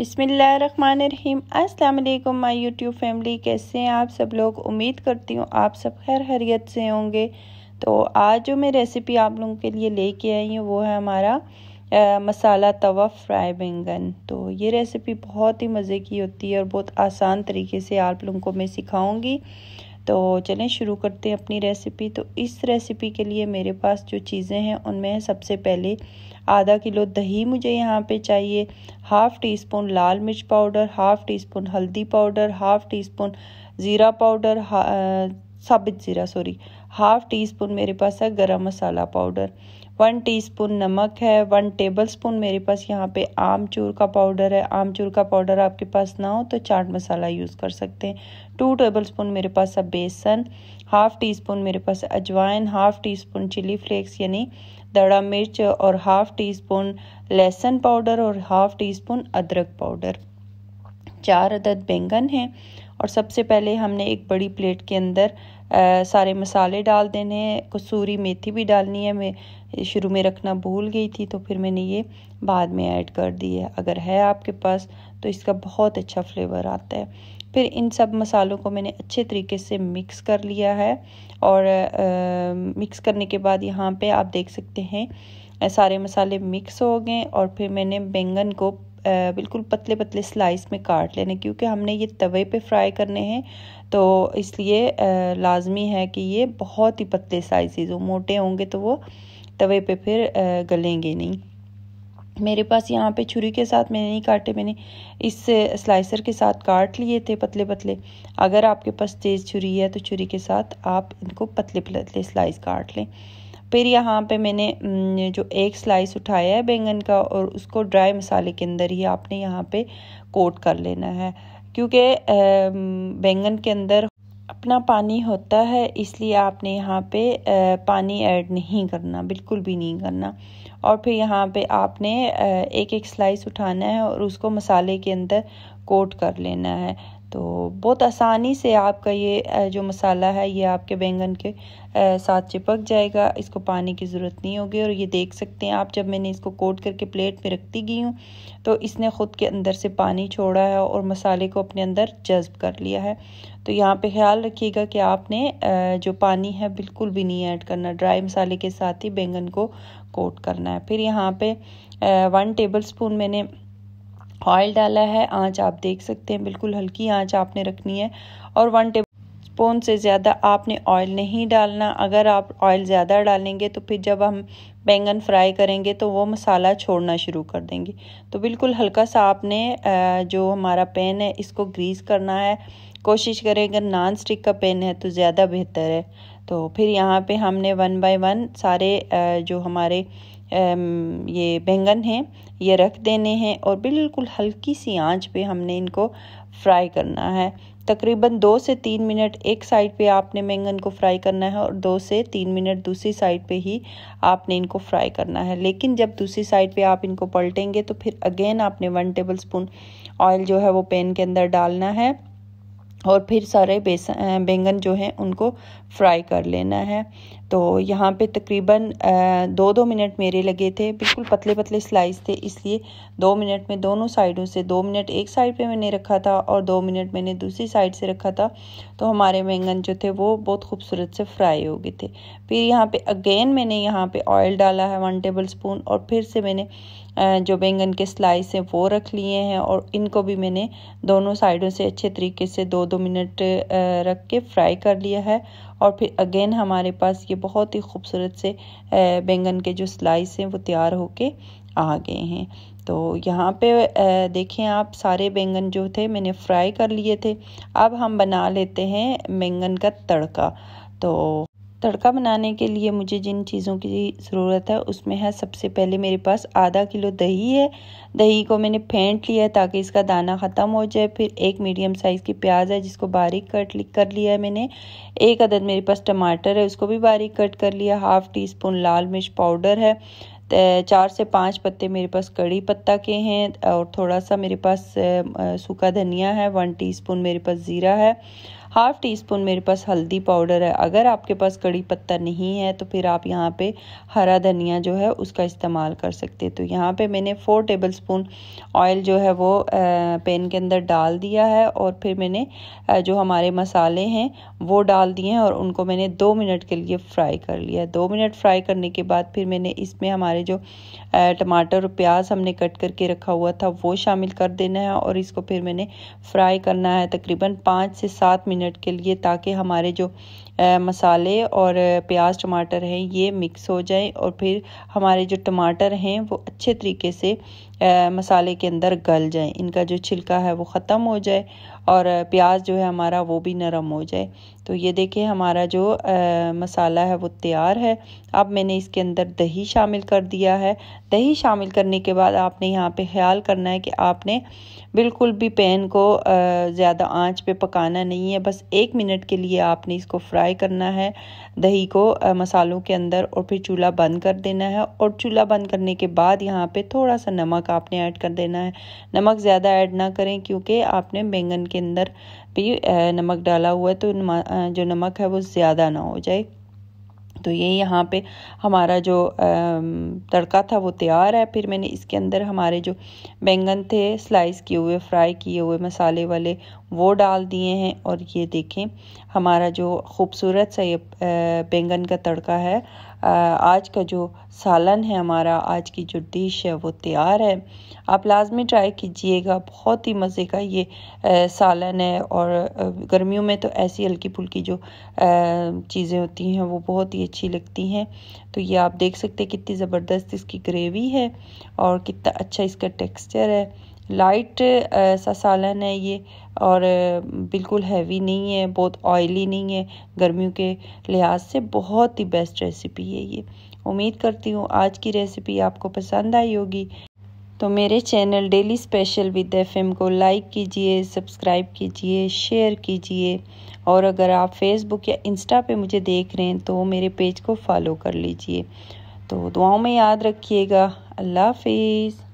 बिसमीम अस्सलाम my YouTube family कैसे हैं आप सब लोग उम्मीद करती हूँ आप सब खैर हरियत से होंगे तो आज जो मैं रेसिपी आप लोगों के लिए लेके आई हूँ वो है हमारा आ, मसाला तवा फ्राई बैंगन तो ये रेसिपी बहुत ही मज़े की होती है और बहुत आसान तरीके से आप लोगों को मैं सिखाऊँगी तो चलें शुरू करते हैं अपनी रेसिपी तो इस रेसिपी के लिए मेरे पास जो चीज़ें हैं उनमें है सबसे पहले आधा किलो दही मुझे यहाँ पे चाहिए हाफ़ टी स्पून लाल मिर्च पाउडर हाफ़ टी स्पून हल्दी पाउडर हाफ़ टी स्पून ज़ीरा पाउडर साबित ज़ीरा सॉरी हाफ़ टी स्पून मेरे पास है गरम मसाला पाउडर वन टीस्पून नमक है वन टेबलस्पून मेरे पास यहाँ पे आमचूर का पाउडर है आमचूर का पाउडर आपके पास ना हो तो चाट मसाला यूज़ कर सकते हैं टू टेबलस्पून मेरे पास है बेसन हाफ़ टी स्पून मेरे पास अजवाइन half teaspoon chili flakes यानी दड़ा मिर्च और हाफ़ टी स्पून लहसन पाउडर और हाफ़ टी स्पून अदरक पाउडर चार अदद बैंगन हैं और सबसे पहले हमने एक बड़ी प्लेट के अंदर सारे मसाले डाल देने हैं कसूरी मेथी भी डालनी है मैं शुरू में रखना भूल गई थी तो फिर मैंने ये बाद में ऐड कर दी है अगर है आपके पास तो इसका बहुत अच्छा फ्लेवर आता है फिर इन सब मसालों को मैंने अच्छे तरीके से मिक्स कर लिया है और आ, मिक्स करने के बाद यहाँ पे आप देख सकते हैं सारे मसाले मिक्स हो गए और फिर मैंने बैंगन को बिल्कुल पतले पतले स्लाइस में काट लेने क्योंकि हमने ये तवे पे फ्राई करने हैं तो इसलिए लाजमी है कि ये बहुत ही पतले साइज़ हो मोटे होंगे तो वो तवे पे फिर गलेंगे नहीं मेरे पास यहाँ पे छुरी के साथ मैंने नहीं काटे मैंने इस स्लाइसर के साथ काट लिए थे पतले पतले अगर आपके पास तेज़ छुरी है तो छुरी के साथ आप इनको पतले पतले स्लाइस काट लें फिर यहाँ पे मैंने जो एक स्लाइस उठाया है बैंगन का और उसको ड्राई मसाले के अंदर ही आपने यहाँ पे कोट कर लेना है क्योंकि बैंगन के अंदर अपना पानी होता है इसलिए आपने यहाँ पे पानी ऐड नहीं करना बिल्कुल भी नहीं करना और फिर यहाँ पे आपने एक एक स्लाइस उठाना है और उसको मसाले के अंदर कोट कर लेना है तो बहुत आसानी से आपका ये जो मसाला है ये आपके बैंगन के साथ चिपक जाएगा इसको पानी की ज़रूरत नहीं होगी और ये देख सकते हैं आप जब मैंने इसको कोट करके प्लेट में रखती गई हूँ तो इसने ख़ुद के अंदर से पानी छोड़ा है और मसाले को अपने अंदर जज्ब कर लिया है तो यहाँ पे ख्याल रखिएगा कि आपने जो पानी है बिल्कुल भी नहीं ऐड करना ड्राई मसाले के साथ ही बैंगन को कोट करना है फिर यहाँ पर वन टेबल स्पून मैंने ऑयल डाला है आंच आप देख सकते हैं बिल्कुल हल्की आंच आपने रखनी है और वन टेबल स्पून से ज़्यादा आपने ऑयल नहीं डालना अगर आप ऑयल ज़्यादा डालेंगे तो फिर जब हम बैंगन फ्राई करेंगे तो वो मसाला छोड़ना शुरू कर देंगे तो बिल्कुल हल्का सा आपने जो हमारा पेन है इसको ग्रीस करना है कोशिश करें अगर नॉन स्टिक का पेन है तो ज़्यादा बेहतर है तो फिर यहाँ पे हमने वन बाय वन सारे जो हमारे ये बैंगन हैं ये रख देने हैं और बिल्कुल हल्की सी आंच पे हमने इनको फ्राई करना है तकरीबन दो से तीन मिनट एक साइड पे आपने बैंगन को फ्राई करना है और दो से तीन मिनट दूसरी साइड पे ही आपने इनको फ्राई करना है लेकिन जब दूसरी साइड पे आप इनको पलटेंगे तो फिर अगेन आपने वन टेबल स्पून ऑयल जो है वो पैन के अंदर डालना है और फिर सारे बेसन बैंगन जो हैं उनको फ्राई कर लेना है तो यहाँ पे तकरीबन दो दो मिनट मेरे लगे थे बिल्कुल पतले पतले स्लाइस थे इसलिए दो मिनट में दोनों साइडों से दो मिनट एक साइड पे मैंने रखा था और दो मिनट मैंने दूसरी साइड से रखा था तो हमारे बैंगन जो थे वो बहुत खूबसूरत से फ्राई हो गए थे फिर यहाँ पर अगेन मैंने यहाँ पर ऑयल डाला है वन टेबल स्पून और फिर से मैंने जो बैंगन के स्लाइस हैं वो रख लिए हैं और इनको भी मैंने दोनों साइडों से अच्छे तरीके से दो दो मिनट रख के फ्राई कर लिया है और फिर अगेन हमारे पास ये बहुत ही खूबसूरत से बैंगन के जो स्लाइस हैं वो तैयार होके आ गए हैं तो यहाँ पे देखें आप सारे बैंगन जो थे मैंने फ्राई कर लिए थे अब हम बना लेते हैं बैंगन का तड़का तो तड़का बनाने के लिए मुझे जिन चीज़ों की ज़रूरत है उसमें है सबसे पहले मेरे पास आधा किलो दही है दही को मैंने फेंट लिया है ताकि इसका दाना ख़त्म हो जाए फिर एक मीडियम साइज़ की प्याज है जिसको बारीक कट कर लिया है मैंने एक अदद मेरे पास टमाटर है उसको भी बारीक कट कर लिया हाफ़ टी स्पून लाल मिर्च पाउडर है चार से पाँच पत्ते मेरे पास कड़ी पत्ता के हैं और थोड़ा सा मेरे पास सूखा धनिया है वन टीस्पून मेरे पास ज़ीरा है हाफ़ टी स्पून मेरे पास हल्दी पाउडर है अगर आपके पास कड़ी पत्ता नहीं है तो फिर आप यहाँ पे हरा धनिया जो है उसका इस्तेमाल कर सकते हैं तो यहाँ पे मैंने फ़ोर टेबल स्पून ऑयल जो है वो पैन के अंदर डाल दिया है और फिर मैंने जो हमारे मसाले हैं वो डाल दिए हैं और उनको मैंने दो मिनट के लिए फ्राई कर लिया दो मिनट फ्राई करने के बाद फिर मैंने इसमें हमारे जो टमाटर और प्याज हमने कट करके रखा हुआ था वो शामिल कर देना है और इसको फिर मैंने फ्राई करना है तकरीबन पाँच से सात मिनट मिनट के लिए ताकि हमारे जो मसाले और प्याज टमाटर हैं ये मिक्स हो जाए और फिर हमारे जो टमाटर हैं वो अच्छे तरीके से मसाले के अंदर गल जाए इनका जो छिलका है वो ख़त्म हो जाए और प्याज जो है हमारा वो भी नरम हो जाए तो ये देखें हमारा जो आ, मसाला है वो तैयार है अब मैंने इसके अंदर दही शामिल कर दिया है दही शामिल करने के बाद आपने यहाँ पे ख्याल करना है कि आपने बिल्कुल भी पैन को ज़्यादा आंच पे पकाना नहीं है बस एक मिनट के लिए आपने इसको फ्राई फ्राई करना है दही को मसालों के अंदर और फिर चूल्हा बंद कर देना है और चूल्हा बंद करने के बाद यहाँ पे थोड़ा सा नमक आपने ऐड कर देना है नमक ज़्यादा ऐड ना करें क्योंकि आपने बैंगन के अंदर भी नमक डाला हुआ है तो जो नमक है वो ज़्यादा ना हो जाए तो ये यहाँ पे हमारा जो तड़का था वो तैयार है फिर मैंने इसके अंदर हमारे जो बैंगन थे स्लाइस किए हुए फ्राई किए हुए मसाले वाले वो डाल दिए हैं और ये देखें हमारा जो खूबसूरत सा ये बैंगन का तड़का है आज का जो सालन है हमारा आज की जो डिश है वो तैयार है आप लाजमी ट्राई कीजिएगा बहुत ही मज़े का ये सालन है और गर्मियों में तो ऐसी हल्की फुल्की जो चीज़ें होती हैं वो बहुत ही अच्छी लगती हैं तो ये आप देख सकते हैं कितनी ज़बरदस्त इसकी ग्रेवी है और कितना अच्छा इसका टेक्स्चर है लाइट सा सालन है ये और uh, बिल्कुल हैवी नहीं है बहुत ऑयली नहीं है गर्मियों के लिहाज से बहुत ही बेस्ट रेसिपी है ये उम्मीद करती हूँ आज की रेसिपी आपको पसंद आई होगी तो मेरे channel daily special with F को लाइक कीजिए सब्सक्राइब कीजिए शेयर कीजिए और अगर आप फेसबुक या इंस्टा पे मुझे देख रहे हैं तो मेरे पेज को फॉलो कर लीजिए तो दुआओं में याद रखिएगा अल्लाह हाफिज़